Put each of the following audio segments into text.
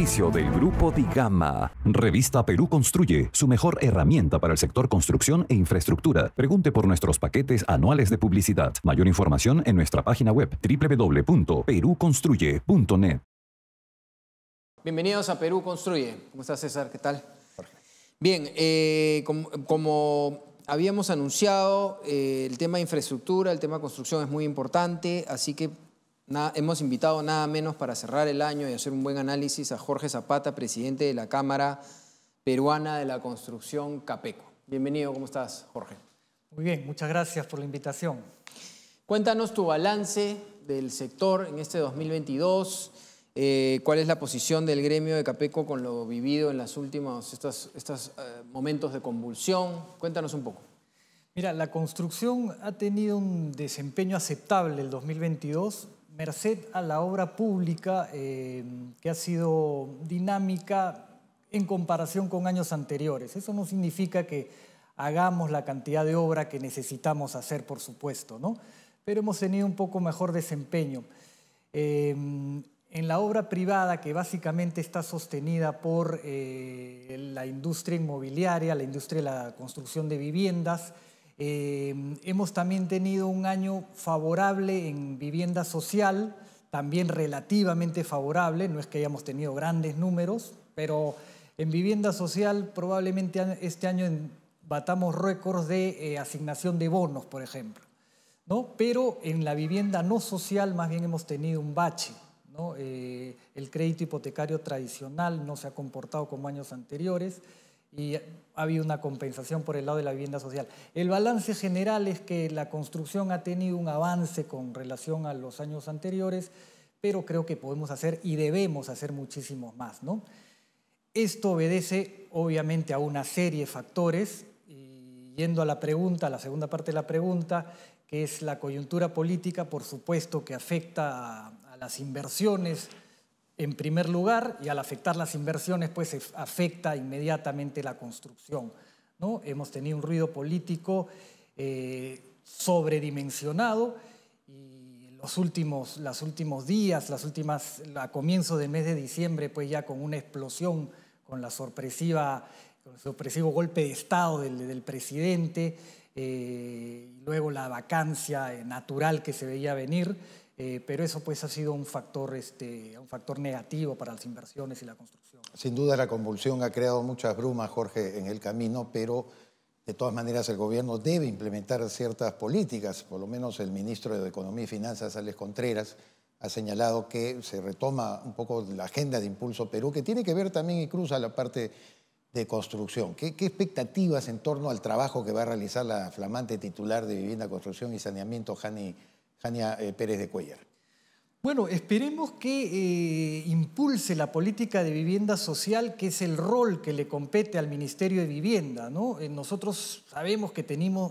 del Grupo Digama. Revista Perú Construye, su mejor herramienta para el sector construcción e infraestructura. Pregunte por nuestros paquetes anuales de publicidad. Mayor información en nuestra página web www.peruconstruye.net. Bienvenidos a Perú Construye. ¿Cómo estás, César? ¿Qué tal? Bien, eh, como, habíamos anunciado, eh, el tema de infraestructura, el tema construcción es muy importante, así que hemos invitado nada menos para cerrar el año y hacer un buen análisis a Jorge Zapata, presidente de la Cámara Peruana de la Construcción Capeco. Bienvenido, ¿cómo estás, Jorge? Muy bien, muchas gracias por la invitación. Cuéntanos tu balance del sector en este 2022. Eh, ¿Cuál es la posición del gremio de Capeco con lo vivido en los últimos estos, eh, momentos de convulsión? Cuéntanos un poco. Mira, la construcción ha tenido un desempeño aceptable el 2022 merced a la obra pública eh, que ha sido dinámica en comparación con años anteriores. Eso no significa que hagamos la cantidad de obra que necesitamos hacer, por supuesto, ¿no? pero hemos tenido un poco mejor desempeño. Eh, en la obra privada, que básicamente está sostenida por eh, la industria inmobiliaria, la industria de la construcción de viviendas, Em, hemos también tenido un año favorable en vivienda social, también relativamente favorable, no es que hayamos tenido grandes números, pero en vivienda social probablemente este año batamos récords de eh, asignación de bonos, por ejemplo. ¿no? Pero en la vivienda no social más bien hemos tenido un bache. ¿no? Eh, el crédito hipotecario tradicional no se ha comportado como años anteriores y ha habido una compensación por el lado de la vivienda social. El balance general es que la construcción ha tenido un avance con relación a los años anteriores, pero creo que podemos hacer y debemos hacer muchísimo más. Esto obedece obviamente a una serie de factores, yendo a la pregunta, a la segunda parte de la pregunta, que es la coyuntura política, por supuesto que afecta a las inversiones, en primer lugar, y al afectar las inversiones, pues afecta inmediatamente la construcción. ¿no? Hemos tenido un ruido político eh, sobredimensionado y los últimos, los últimos días, las últimas, a comienzo del mes de diciembre, pues ya con una explosión, con la sorpresiva, el sorpresivo golpe de Estado del, presidente, eh, y luego la vacancia natural que se veía venir, eh, pero eso pues ha sido un factor, este, un factor negativo para las inversiones y la construcción. Sin duda la convulsión ha creado muchas brumas, Jorge, en el camino, pero de todas maneras el gobierno debe implementar ciertas políticas, por lo menos el ministro de Economía y Finanzas, Alex Contreras, ha señalado que se retoma un poco la agenda de Impulso Perú, que tiene que ver también y cruza la parte de construcción. ¿Qué, ¿Qué, expectativas en torno al trabajo que va a realizar la flamante titular de Vivienda, Construcción y Saneamiento, Jani Jania eh, Pérez de Cuellar. Bueno, esperemos que eh, impulse la política de vivienda social, que es el rol que le compete al Ministerio de Vivienda. Eh, nosotros sabemos que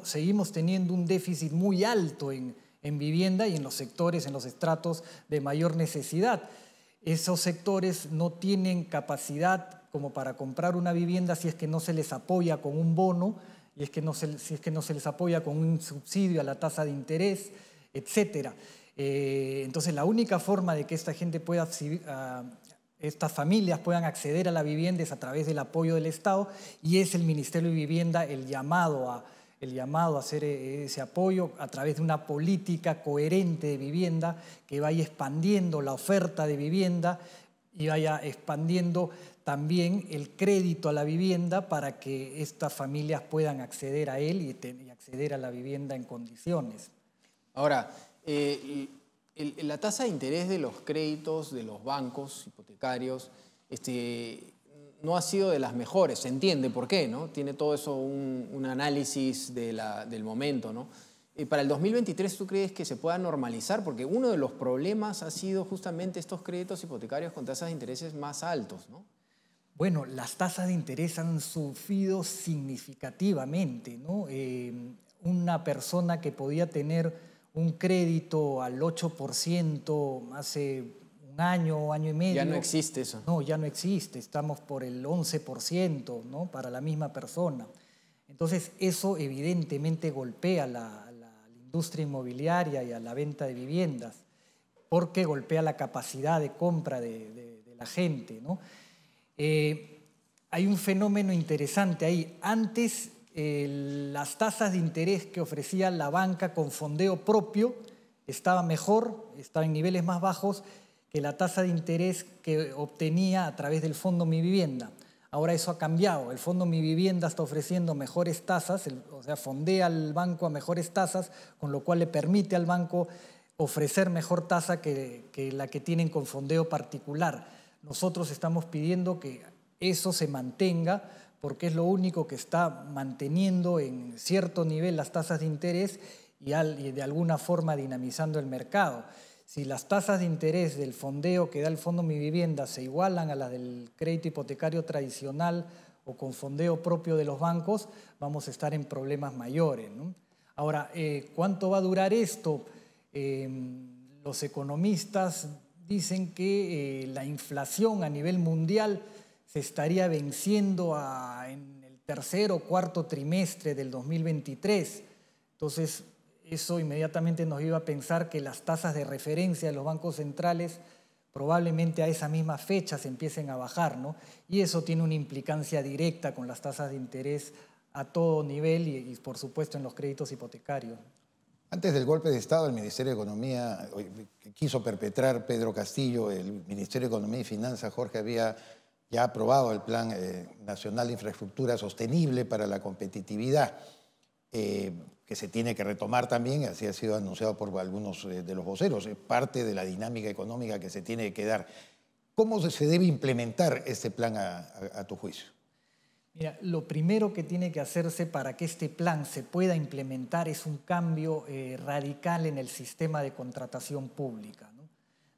seguimos teniendo un déficit muy alto en, vivienda y en los sectores, en los estratos de mayor necesidad. Esos sectores no tienen capacidad como para comprar una vivienda si es que no se les apoya con un bono, y es que si es que no se les apoya con un subsidio a la tasa de interés Etcétera. Eh, entonces la única forma de que esta gente pueda, ah, estas familias puedan acceder a la vivienda es a través del apoyo del Estado y es el Ministerio de Vivienda el llamado a hacer eh, ese apoyo a través de una política coherente de vivienda que vaya expandiendo la oferta de vivienda y vaya expandiendo también el crédito a la vivienda para que estas familias puedan acceder a él y acceder a la vivienda en condiciones. Ahora, eh, la tasa de interés de los créditos de los bancos hipotecarios este, no ha sido de las mejores, se entiende por qué, ¿no? Tiene todo eso un, análisis del momento, ¿no? Eh, para el 2023, ¿tú crees que se pueda normalizar? Porque uno de los problemas ha sido justamente estos créditos hipotecarios con tasas de intereses más altos, ¿no? Bueno, las tasas de interés han sufrido significativamente, ¿no? Eh, una persona que podía tener un crédito al 8% hace un año, o año y medio. Ya no existe eso. No, ya no existe. Estamos por el 11% ¿no? para la misma persona. Entonces, eso evidentemente golpea la, industria inmobiliaria y a la venta de viviendas, porque golpea la capacidad de compra de, la gente. Eh, hay un fenómeno interesante ahí. Antes las tasas de interés que ofrecía la banca con fondeo propio estaba mejor, estaba en niveles más bajos que la tasa de interés que obtenía a través del fondo Mi Vivienda. Ahora eso ha cambiado. El fondo Mi Vivienda está ofreciendo mejores tasas, o sea, fondea al banco a mejores tasas, con lo cual le permite al banco ofrecer mejor tasa que, la que tienen con fondeo particular. Nosotros estamos pidiendo que eso se mantenga porque es lo único que está manteniendo en cierto nivel las tasas de interés y, de alguna forma dinamizando el mercado. Si las tasas de interés del fondeo que da el Fondo Mi Vivienda se igualan a las del crédito hipotecario tradicional o con fondeo propio de los bancos, vamos a estar en problemas mayores. Ahora, eh, ¿cuánto va a durar esto? Eh, los economistas dicen que eh, la inflación a nivel mundial se estaría venciendo en el tercer o cuarto trimestre del 2023. Entonces, eso inmediatamente nos iba a pensar que las tasas de referencia de los bancos centrales probablemente a esa misma fecha se empiecen a bajar, ¿no? Y eso tiene una implicancia directa con las tasas de interés a todo nivel y, y por supuesto en los créditos hipotecarios. Antes del golpe de Estado, el Ministerio de Economía quiso perpetrar Pedro Castillo, el Ministerio de Economía y Finanzas, Jorge, había ya ha aprobado el Plan eh, Nacional de Infraestructura Sostenible para la Competitividad, eh, que se tiene que retomar también, así ha sido anunciado por algunos eh, de los voceros, es parte de la dinámica económica que se tiene que dar. ¿Cómo se debe implementar este plan a, tu juicio? Mira, lo primero que tiene que hacerse para que este plan se pueda implementar es un cambio radical en el sistema de contratación pública.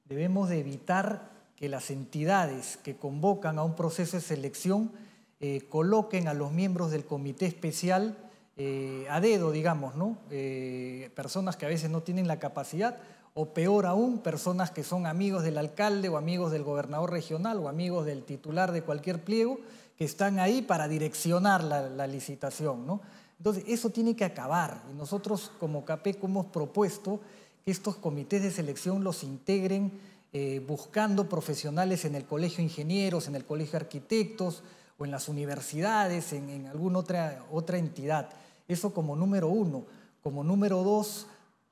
Debemos de evitar que las entidades que convocan a un proceso de selección eh, coloquen a los miembros del comité especial eh, a dedo, digamos, ¿no? Eh, personas que a veces no tienen la capacidad o peor aún, personas que son amigos del alcalde o amigos del gobernador regional o amigos del titular de cualquier pliego, que están ahí para direccionar la, licitación. Entonces, eso tiene que acabar. Y nosotros como CAPEC hemos propuesto que estos comités de selección los integren eh, buscando profesionales en el colegio de ingenieros, en el colegio de arquitectos o en las universidades, en, alguna otra, otra entidad. Eso como número uno. Como número dos,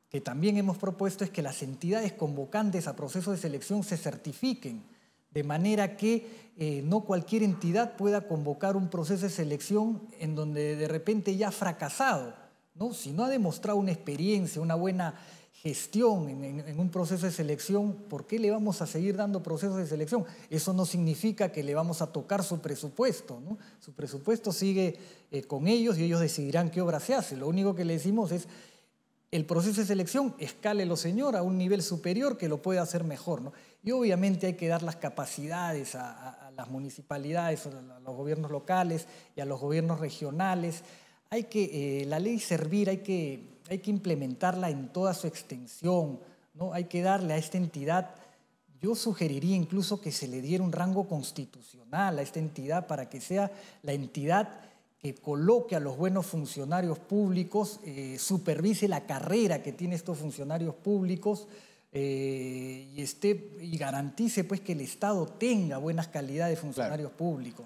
que también hemos propuesto, es que las entidades convocantes a procesos de selección se certifiquen, de manera que eh, no cualquier entidad pueda convocar un proceso de selección en donde de repente ya ha fracasado, ¿no? si no ha demostrado una experiencia, una buena gestión, en, un proceso de selección, ¿por qué le vamos a seguir dando procesos de selección? Eso no significa que le vamos a tocar su presupuesto, ¿no? Su presupuesto sigue eh, con ellos y ellos decidirán qué obra se hace. Lo único que le decimos es, el proceso de selección, escálelo, señor, a un nivel superior que lo pueda hacer mejor, ¿no? Y obviamente hay que dar las capacidades a, las municipalidades, a los gobiernos locales y a los gobiernos regionales. Hay que, eh, la ley servir, hay que hay que implementarla en toda su extensión, ¿no? hay que darle a esta entidad, yo sugeriría incluso que se le diera un rango constitucional a esta entidad para que sea la entidad que coloque a los buenos funcionarios públicos, eh, supervise la carrera que tiene estos funcionarios públicos eh, y, esté, y garantice pues, que el Estado tenga buenas calidades de funcionarios públicos.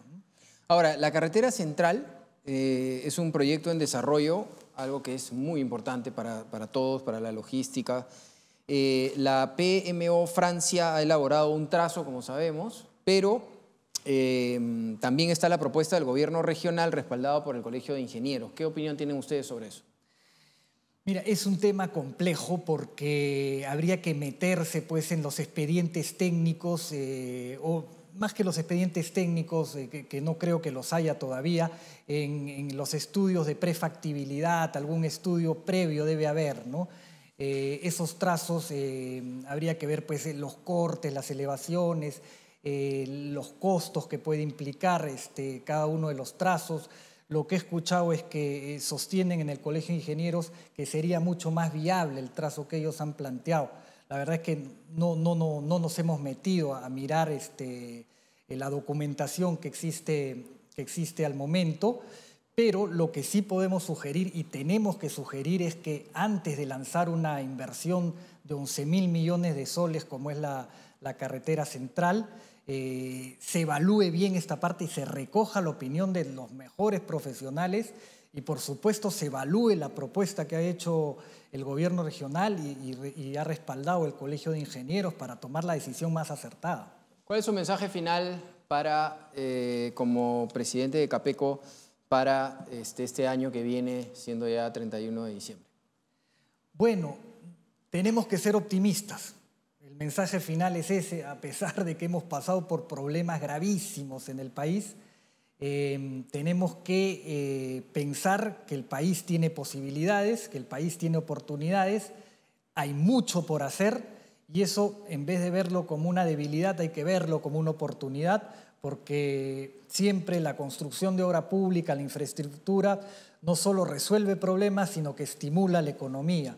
Ahora, la carretera central eh, es un proyecto en desarrollo algo que es muy importante para, todos, para la logística. Eh, la PMO Francia ha elaborado un trazo, como sabemos, pero em, también está la propuesta del gobierno regional respaldado por el Colegio de Ingenieros. ¿Qué opinión tienen ustedes sobre eso? Mira, es un tema complejo porque habría que meterse pues, en los expedientes técnicos eh, o más que los expedientes técnicos, eh, que, no creo que los haya todavía, en, los estudios de prefactibilidad, algún estudio previo debe haber, ¿no? Eh, esos trazos eh, habría que ver pues, los cortes, las elevaciones, los costos que puede implicar este, cada uno de los trazos. Lo que he escuchado es que sostienen en el Colegio de Ingenieros que sería mucho más viable el trazo que ellos han planteado la verdad es que no, no, no, no nos hemos metido a, mirar este, eh, la documentación que existe, que existe al momento, pero lo que sí podemos sugerir y tenemos que sugerir es que antes de lanzar una inversión de 11 mil millones de soles como es la, carretera central, eh, se evalúe bien esta parte y se recoja la opinión de los mejores profesionales y por supuesto se evalúe la propuesta que ha hecho el gobierno regional y, ha respaldado el Colegio de Ingenieros para tomar la decisión más acertada. ¿Cuál es su mensaje final para, eh, como presidente de Capeco para este, este año que viene, siendo ya 31 de diciembre? Bueno, tenemos que ser optimistas. El mensaje final es ese, a pesar de que hemos pasado por problemas gravísimos en el país, Em, tenemos que eh, pensar que el país tiene posibilidades, que el país tiene oportunidades, hay mucho por hacer y eso en vez de verlo como una debilidad hay que verlo como una oportunidad porque siempre la construcción de obra pública, la infraestructura, no solo resuelve problemas, sino que estimula la economía.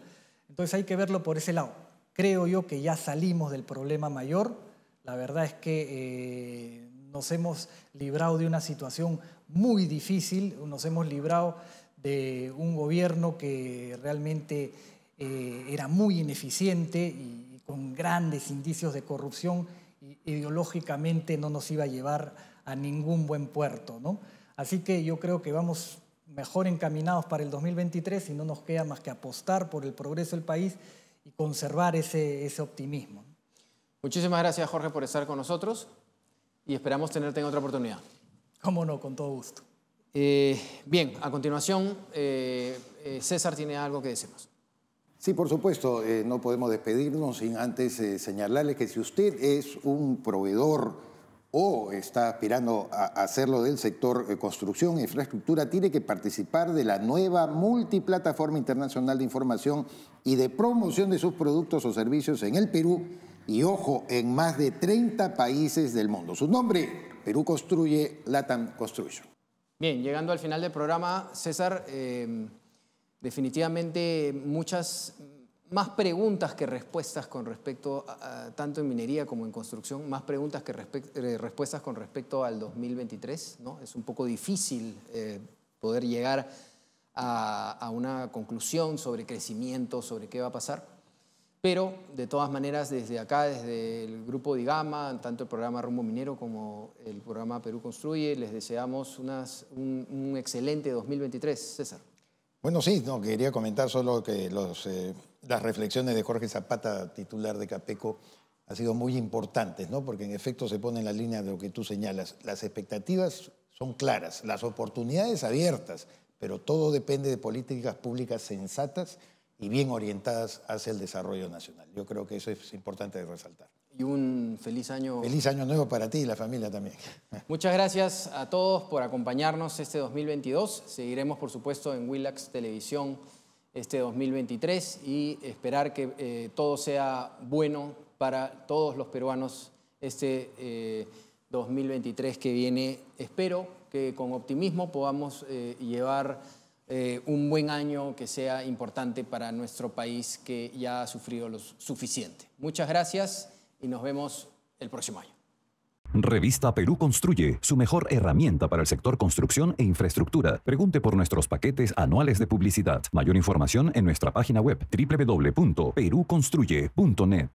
Entonces hay que verlo por ese lado. Creo yo que ya salimos del problema mayor. La verdad es que eh, nos hemos librado de una situación muy difícil, nos hemos librado de un gobierno que realmente eh, era muy ineficiente y, con grandes indicios de corrupción y ideológicamente no nos iba a llevar a ningún buen puerto. ¿no? Así que yo creo que vamos mejor encaminados para el 2023 y no nos queda más que apostar por el progreso del país y conservar ese, ese optimismo. Muchísimas gracias Jorge por estar con nosotros y esperamos tenerte en otra oportunidad. Cómo no, con todo gusto. Eh, bien, a continuación, eh, eh, César tiene algo que decirnos. Sí, por supuesto, no podemos despedirnos sin antes señalarles que si usted es un proveedor o está aspirando a hacerlo del sector construcción e infraestructura, tiene que participar de la nueva multiplataforma internacional de información y de promoción de sus productos o servicios en el Perú y ojo, en más de 30 países del mundo. Su nombre, Perú Construye, Latam Construction. Bien, llegando al final del programa, César, em, definitivamente muchas más preguntas que respuestas con respecto, tanto en minería como en construcción, más preguntas que eh, respuestas con respecto al 2023. ¿no? Es un poco difícil eh, poder llegar a una conclusión sobre crecimiento, sobre qué va a pasar. Pero, de todas maneras, desde acá, desde el grupo Digama, tanto el programa Rumbo Minero como el programa Perú Construye, les deseamos unas, un, excelente 2023. César. Bueno, sí, no, quería comentar solo que eh, las reflexiones de Jorge Zapata, titular de Capeco, han sido muy importantes, ¿no? porque en efecto se pone en la línea de lo que tú señalas. Las expectativas son claras, las oportunidades abiertas, pero todo depende de políticas públicas sensatas y bien orientadas hacia el desarrollo nacional. Yo creo que eso es importante de resaltar. Y un feliz año. Feliz año nuevo para ti y la familia también. Muchas gracias a todos por acompañarnos este 2022. Seguiremos, por supuesto, en Willax Televisión este 2023 y esperar que eh, todo sea bueno para todos los peruanos este 2023 eh, que viene. Espero que con optimismo podamos eh, llevar eh, un buen año que sea importante para nuestro país que ya ha sufrido lo suficiente. Muchas gracias y nos vemos el próximo año. Revista Perú Construye, su mejor herramienta para el sector construcción e infraestructura. Pregunte por nuestros paquetes anuales de publicidad. Mayor información en nuestra página web www.peruconstruye.net.